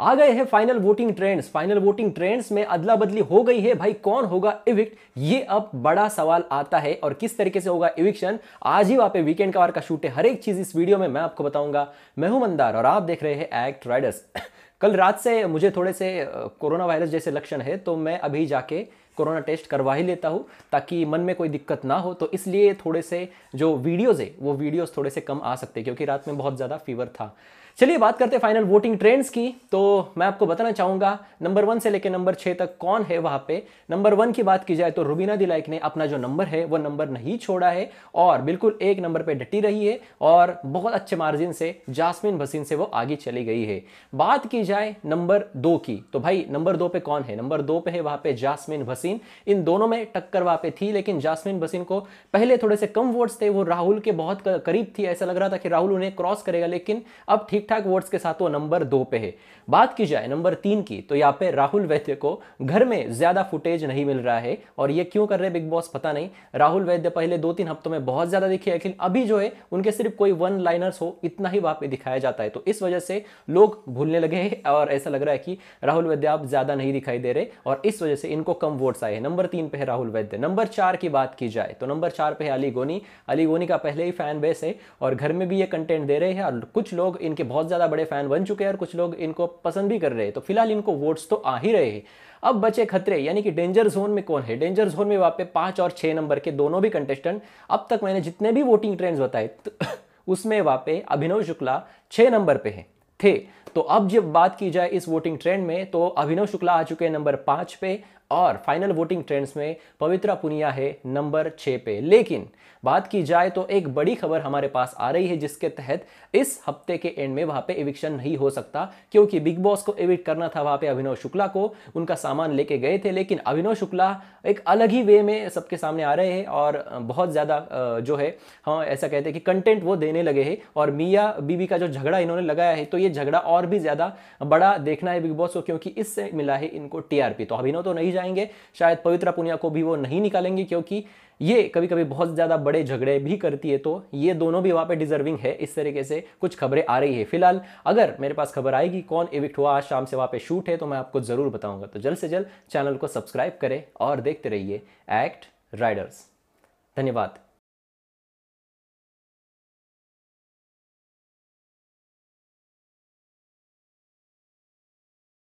आ गए हैं final voting trends final voting trends में अदला बदली हो गई है भाई कौन होगा इविक्ट ये अब बड़ा सवाल आता है और किस तरीके से होगा इविक्शन आज ही वहां पे वीकेंड का वार का शूट है हर एक चीज इस वीडियो में मैं आपको बताऊंगा मैं हूं मंदार और आप देख रहे हैं एक्ट राइडर्स कल रात से मुझे थोड़े से कोरोना वायरस जैसे लक्षण है तो मैं अभी जाके कोरोना टेस्ट करवा ही लेता हूँ ताकि मन में कोई दिक्कत ना हो तो इसलिए थोड़े से जो वीडियोज़ है वो वीडियोज़ थोड़े से कम आ सकते क्योंकि रात में बहुत ज़्यादा फीवर था चलिए बात करते हैं फाइनल वोटिंग ट्रेंड्स की तो मैं आपको बताना चाहूँगा नंबर वन से लेकर नंबर छः तक कौन है वहाँ पे नंबर वन की बात की जाए तो रुबीना दिलाइक ने अपना जो नंबर है वो नंबर नहीं छोड़ा है और बिल्कुल एक नंबर पे डटी रही है और बहुत अच्छे मार्जिन से जासमिन भसीन से वो आगे चली गई है बात की जाए नंबर दो की तो भाई नंबर दो पे कौन है नंबर दो पे है वहाँ पे जासमिन भसीन बसीन इन दोनों में टक्कर वहाँ पे थी लेकिन जासमिन बसीन को पहले थोड़े से कम वोट्स थे वो राहुल के बहुत करीब थी ऐसा लग रहा था कि राहुल उन्हें क्रॉस करेगा लेकिन अब ठीक ठाक वोट्स के साथ वो नंबर दो पे है बात की जाए नंबर तीन की तो यहाँ पे राहुल वैद्य को घर में ज़्यादा फुटेज नहीं मिल रहा है और ये क्यों कर रहे बिग बॉस पता नहीं राहुल वैद्य पहले दो तीन हफ्तों में बहुत ज़्यादा दिखे लेकिन अभी जो है उनके सिर्फ कोई वन लाइनर्स हो इतना ही वहाँ पर दिखाया जाता है तो इस वजह से लोग भूलने लगे हैं और ऐसा लग रहा है कि राहुल वैद्य आप ज़्यादा नहीं दिखाई दे रहे और इस वजह से इनको कम वोट स्पॉट्स आए हैं नंबर तीन पे है राहुल वैद्य नंबर चार की बात की जाए तो नंबर चार पे है अली गोनी अली गोनी का पहले ही फैन बेस है और घर में भी ये कंटेंट दे रहे हैं और कुछ लोग इनके बहुत ज़्यादा बड़े फैन बन चुके हैं और कुछ लोग इनको पसंद भी कर रहे हैं तो फिलहाल इनको वोट्स तो आ ही रहे हैं अब बचे खतरे यानी कि डेंजर जोन में कौन है डेंजर जोन में वहाँ पे पाँच और छः नंबर के दोनों भी कंटेस्टेंट अब तक मैंने जितने भी वोटिंग ट्रेंड्स बताए तो उसमें वहाँ पे अभिनव शुक्ला छः नंबर पे हैं थे तो अब जब बात की जाए इस वोटिंग ट्रेंड में तो अभिनव शुक्ला आ चुके हैं नंबर पाँच पे और फाइनल वोटिंग ट्रेंड्स में पवित्रा पुनिया है नंबर छः पे लेकिन बात की जाए तो एक बड़ी खबर हमारे पास आ रही है जिसके तहत इस हफ्ते के एंड में वहाँ पे एविक्शन नहीं हो सकता क्योंकि बिग बॉस को एविक्ट करना था वहाँ पे अभिनव शुक्ला को उनका सामान लेके गए थे लेकिन अभिनव शुक्ला एक अलग ही वे में सबके सामने आ रहे हैं और बहुत ज़्यादा जो है हम हाँ, ऐसा कहते हैं कि कंटेंट वो देने लगे हैं और मियाँ बीबी का जो झगड़ा इन्होंने लगाया है तो ये झगड़ा और भी ज़्यादा बड़ा देखना है बिग बॉस को क्योंकि इससे मिला है इनको टीआरपी तो अभिनव तो नहीं जाएंगे शायद पवित्र पुनिया को भी वो नहीं निकालेंगे क्योंकि ये कभी कभी बहुत ज़्यादा बड़े झगड़े भी करती है तो ये दोनों भी वहाँ पे डिजर्विंग है इस तरीके से कुछ खबरें आ रही है फिलहाल अगर मेरे पास खबर आएगी कौन इविक्ट हुआ आज शाम से वहाँ पे शूट है तो मैं आपको ज़रूर बताऊंगा तो जल्द से जल्द चैनल को सब्सक्राइब करें और देखते रहिए एक्ट राइडर्स धन्यवाद